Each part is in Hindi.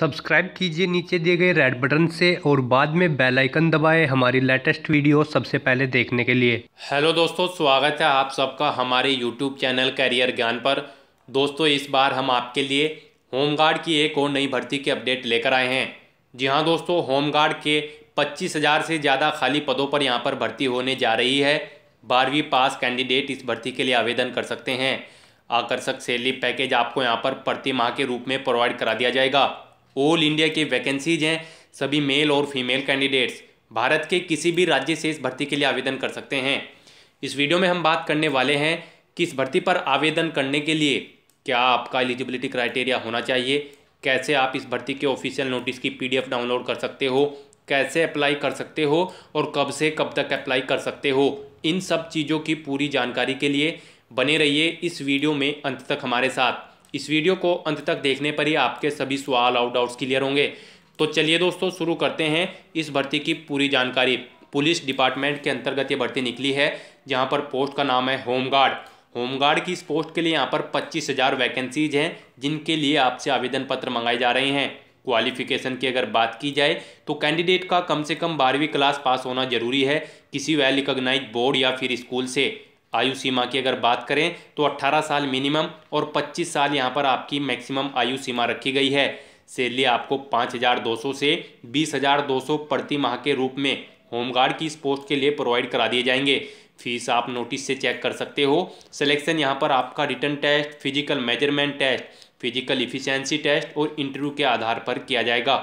सब्सक्राइब कीजिए नीचे दिए गए रेड बटन से और बाद में बेल आइकन दबाएं हमारी लेटेस्ट वीडियो सबसे पहले देखने के लिए हेलो दोस्तों स्वागत है आप सबका हमारे यूट्यूब चैनल करियर ज्ञान पर दोस्तों इस बार हम आपके लिए होमगार्ड की एक और नई भर्ती की अपडेट लेकर आए हैं जी हाँ दोस्तों होमगार्ड के पच्चीस हज़ार से ज़्यादा खाली पदों पर यहाँ पर भर्ती होने जा रही है बारहवीं पास कैंडिडेट इस भर्ती के लिए आवेदन कर सकते हैं आकर्षक सैलरी पैकेज आपको यहाँ पर प्रति माह के रूप में प्रोवाइड करा दिया जाएगा ऑल इंडिया की वैकेंसीज हैं सभी मेल और फीमेल कैंडिडेट्स भारत के किसी भी राज्य से इस भर्ती के लिए आवेदन कर सकते हैं इस वीडियो में हम बात करने वाले हैं कि इस भर्ती पर आवेदन करने के लिए क्या आपका एलिजिबिलिटी क्राइटेरिया होना चाहिए कैसे आप इस भर्ती के ऑफिशियल नोटिस की पी डाउनलोड कर सकते हो कैसे अप्लाई कर सकते हो और कब से कब तक अप्लाई कर सकते हो इन सब चीज़ों की पूरी जानकारी के लिए बने रहिए इस वीडियो में अंत तक हमारे साथ इस वीडियो को अंत तक देखने पर ही आपके सभी सवाल आउट डाउट्स क्लियर होंगे तो चलिए दोस्तों शुरू करते हैं इस भर्ती की पूरी जानकारी पुलिस डिपार्टमेंट के अंतर्गत ये भर्ती निकली है जहाँ पर पोस्ट का नाम है होमगार्ड होमगार्ड की इस पोस्ट के लिए यहाँ पर पच्चीस हज़ार वैकेंसीज हैं जिनके लिए आपसे आवेदन पत्र मंगाए जा रहे हैं क्वालिफिकेशन की अगर बात की जाए तो कैंडिडेट का कम से कम बारहवीं क्लास पास होना जरूरी है किसी वेल रिकोगनाइज बोर्ड या फिर स्कूल से आयु सीमा की अगर बात करें तो 18 साल मिनिमम और 25 साल यहाँ पर आपकी मैक्सिमम आयु सीमा रखी गई है सैलरी आपको 5,200 से 20,200 प्रति माह के रूप में होमगार्ड की इस पोस्ट के लिए प्रोवाइड करा दिए जाएंगे फीस आप नोटिस से चेक कर सकते हो सिलेक्शन यहाँ पर आपका written test physical measurement test physical efficiency test और इंटरव्यू के आधार पर किया जाएगा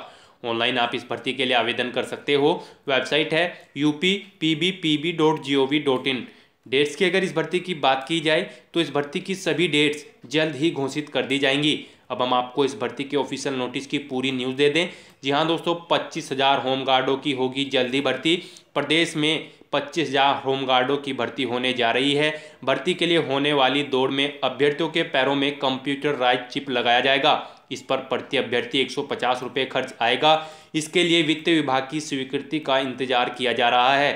ऑनलाइन आप इस भर्ती के लिए आवेदन कर सकते हो वेबसाइट है U P P B P B dot G O V dot in dates की अगर इस भर्ती की बात की जाए तो इस भर्ती की सभी डेट्स जल्द ही घोषित कर दी जाएंगी अब हम आपको इस भर्ती के ऑफिशियल नोटिस की पूरी न्यूज़ दे दें जी हाँ दोस्तों पच्चीस हज़ार होमगार्डों की होगी जल्दी भर्ती प्रदेश में पच्चीस हज़ार होमगार्डों की भर्ती होने जा रही है भर्ती के लिए होने वाली दौड़ में अभ्यर्थियों के पैरों में कंप्यूटर राइट चिप लगाया जाएगा इस पर प्रति अभ्यर्थी एक सौ खर्च आएगा इसके लिए वित्त विभाग की स्वीकृति का इंतजार किया जा रहा है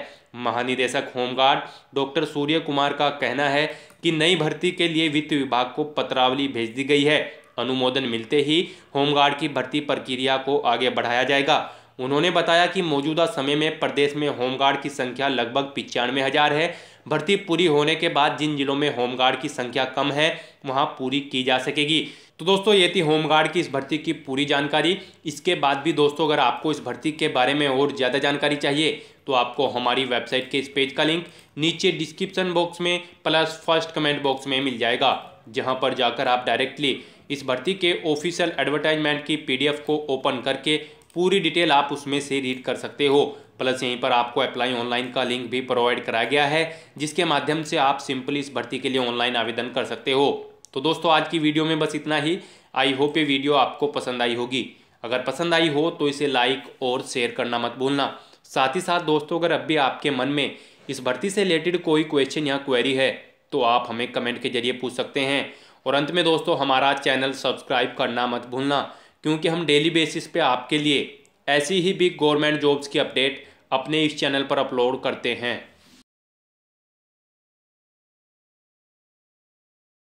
महानिदेशक होमगार्ड डॉक्टर सूर्य कुमार का कहना है कि नई भर्ती के लिए वित्त विभाग को पत्रावली भेज दी गई है अनुमोदन मिलते ही होमगार्ड की भर्ती प्रक्रिया को आगे बढ़ाया जाएगा उन्होंने बताया कि मौजूदा समय में प्रदेश में होमगार्ड की संख्या लगभग पिचानवे हज़ार है भर्ती पूरी होने के बाद जिन जिलों में होमगार्ड की संख्या कम है वहां पूरी की जा सकेगी तो दोस्तों ये थी होमगार्ड की इस भर्ती की पूरी जानकारी इसके बाद भी दोस्तों अगर आपको इस भर्ती के बारे में और ज़्यादा जानकारी चाहिए तो आपको हमारी वेबसाइट के इस पेज का लिंक नीचे डिस्क्रिप्शन बॉक्स में प्लस फर्स्ट कमेंट बॉक्स में मिल जाएगा जहां पर जाकर आप डायरेक्टली इस भर्ती के ऑफिशियल एडवर्टाइजमेंट की पी को ओपन करके पूरी डिटेल आप उसमें से रीड कर सकते हो प्लस यहीं पर आपको अप्लाई ऑनलाइन का लिंक भी प्रोवाइड कराया गया है जिसके माध्यम से आप सिंपली इस भर्ती के लिए ऑनलाइन आवेदन कर सकते हो तो दोस्तों आज की वीडियो में बस इतना ही आई होप ये वीडियो आपको पसंद आई होगी अगर पसंद आई हो तो इसे लाइक और शेयर करना मत भूलना साथ ही साथ दोस्तों अगर अब भी आपके मन में इस भर्ती से रिलेटेड कोई क्वेश्चन या क्वेरी है तो आप हमें कमेंट के जरिए पूछ सकते हैं और अंत में दोस्तों हमारा चैनल सब्सक्राइब करना मत भूलना क्योंकि हम डेली बेसिस पे आपके लिए ऐसी ही बिग गवर्नमेंट जॉब्स की अपडेट अपने इस चैनल पर अपलोड करते हैं